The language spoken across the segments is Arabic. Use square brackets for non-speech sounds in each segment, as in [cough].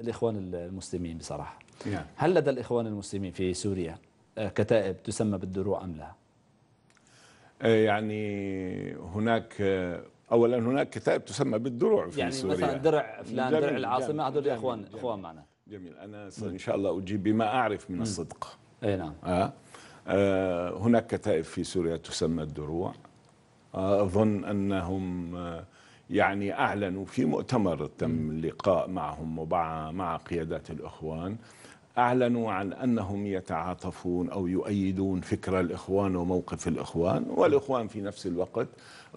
الإخوان المسلمين بصراحة نعم. هل لدى الإخوان المسلمين في سوريا كتائب تسمى بالدروع أم لا؟ آه، يعني هناك آه، اولا هناك كتائب تسمى بالدروع في يعني سوريا يعني مثلا درع فلان درع العاصمه هذول اخوان اخوان معنا جميل انا ان شاء الله اجيب بما اعرف من الصدق اي نعم آه. آه هناك كتائب في سوريا تسمى الدروع آه، اظن انهم آه يعني أعلنوا في مؤتمر تم لقاء معهم ومع مع قيادات الإخوان أعلنوا عن أنهم يتعاطفون أو يؤيدون فكرة الإخوان وموقف الإخوان والإخوان في نفس الوقت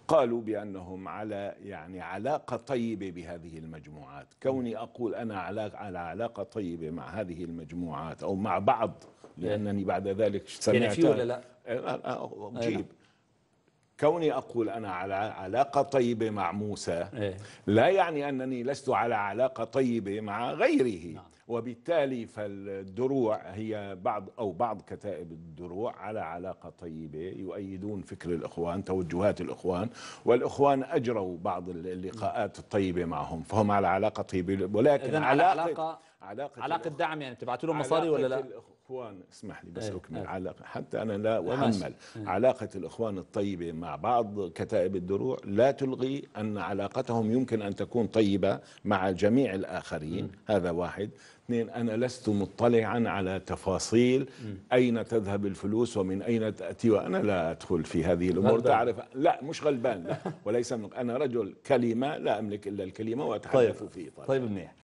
قالوا بأنهم على يعني علاقة طيبة بهذه المجموعات كوني أقول أنا على علاقة طيبة مع هذه المجموعات أو مع بعض لأنني بعد ذلك سمعت يعني في ولا لا؟ أجيب كوني أقول أنا على علاقة طيبة مع موسى إيه. لا يعني أنني لست على علاقة طيبة مع غيره نعم. وبالتالي فالدروع هي بعض أو بعض كتائب الدروع على علاقة طيبة يؤيدون فكر الإخوان توجهات الإخوان والإخوان أجروا بعض اللقاءات الطيبة معهم فهم على علاقة طيبة ولكن علاقة, علاقة علاقه علاقه دعم يعني تبعتوا لهم مصاري ولا لا؟ الاخوان اسمح لي بس إيه، اكمل أيه. علاقه حتى انا لا اهمل أيه. علاقه الاخوان الطيبه مع بعض كتائب الدروع لا تلغي ان علاقتهم يمكن ان تكون طيبه مع جميع الاخرين م. هذا واحد اثنين أنا لست مطلعا على تفاصيل م. أين تذهب الفلوس ومن أين تأتي وأنا لا أدخل في هذه الأمور غلبان. تعرف لا مش غلبان لا [laughs] وليس من أنا رجل كلمة لا أملك إلا الكلمة وأتحدث طيب. في اطار طيب منيح